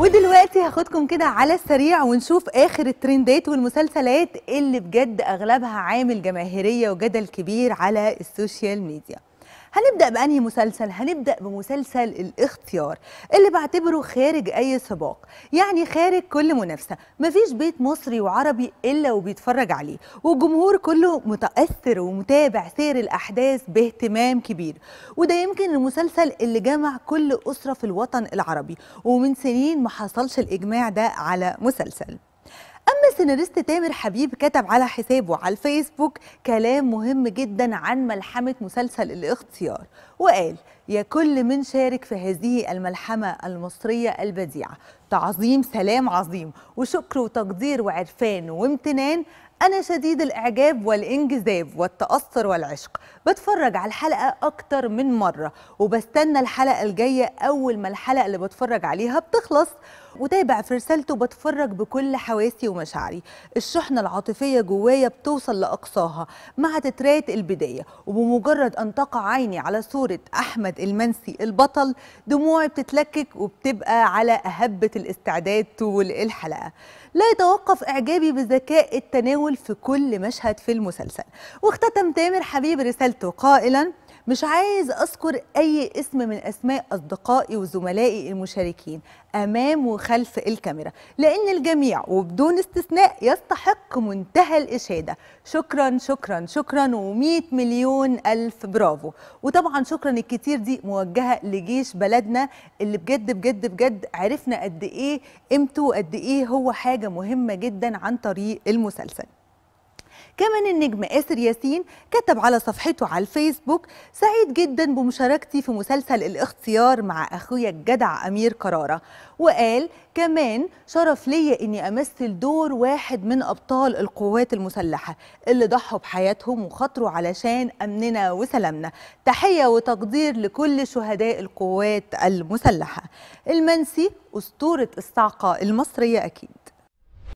ودلوقتي هاخدكم كده على السريع ونشوف اخر الترندات والمسلسلات اللي بجد اغلبها عامل جماهيريه وجدل كبير على السوشيال ميديا هنبدا بانهي مسلسل هنبدا بمسلسل الاختيار اللي بعتبره خارج اي سباق يعني خارج كل منافسه مفيش بيت مصري وعربي الا وبيتفرج عليه والجمهور كله متاثر ومتابع سير الاحداث باهتمام كبير وده يمكن المسلسل اللي جمع كل اسره في الوطن العربي ومن سنين ما حصلش الاجماع ده على مسلسل أما السيناريست تامر حبيب كتب على حسابه على الفيسبوك كلام مهم جدا عن ملحمة مسلسل الاختيار وقال يا كل من شارك في هذه الملحمة المصرية البديعة تعظيم سلام عظيم وشكر وتقدير وعرفان وامتنان أنا شديد الإعجاب والإنجذاب والتأثر والعشق بتفرج على الحلقة أكتر من مرة وبستنى الحلقة الجاية أول ما الحلقة اللي بتفرج عليها بتخلص وتابع في رسالته بتفرج بكل حواسي ومشاعري الشحنة العاطفية جوايا بتوصل لأقصاها مع تترات البداية وبمجرد أن تقع عيني على صورة أحمد المنسي البطل دموعي بتتلكك وبتبقى على أهبة الاستعداد طول الحلقة لا يتوقف إعجابي بذكاء التناول بيقول في كل مشهد في المسلسل واختتم تامر حبيب رسالته قائلا مش عايز أذكر أي اسم من أسماء أصدقائي وزملائي المشاركين أمام وخلف الكاميرا لأن الجميع وبدون استثناء يستحق منتهى الإشادة شكرا شكرا شكرا و100 مليون ألف برافو وطبعا شكرا الكتير دي موجهة لجيش بلدنا اللي بجد بجد بجد عرفنا قد إيه قيمته وقد إيه هو حاجة مهمة جدا عن طريق المسلسل كمان النجم آسر ياسين كتب على صفحته على الفيسبوك سعيد جدا بمشاركتي في مسلسل الاختيار مع أخويا الجدع أمير كرارة وقال كمان شرف ليا إني أمثل دور واحد من أبطال القوات المسلحة اللي ضحوا بحياتهم وخاطروا علشان أمننا وسلامنا تحية وتقدير لكل شهداء القوات المسلحة المنسي أسطورة الصعقة المصرية أكيد